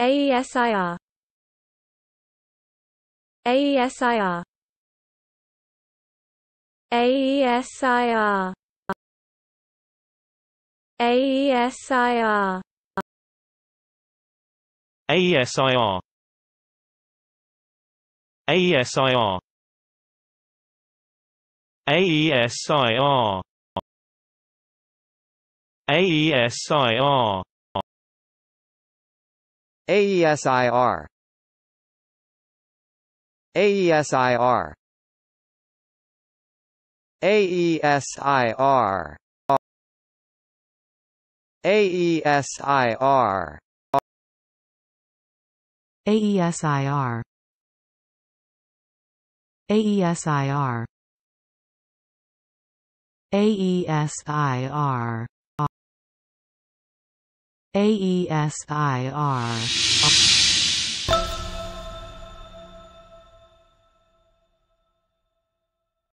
AESIR AESIR AESIR AESIR AESIR AESIR AESIR AESIR AESIR AESIR AESIR AESIR AESIR AESIR AESIR AESIR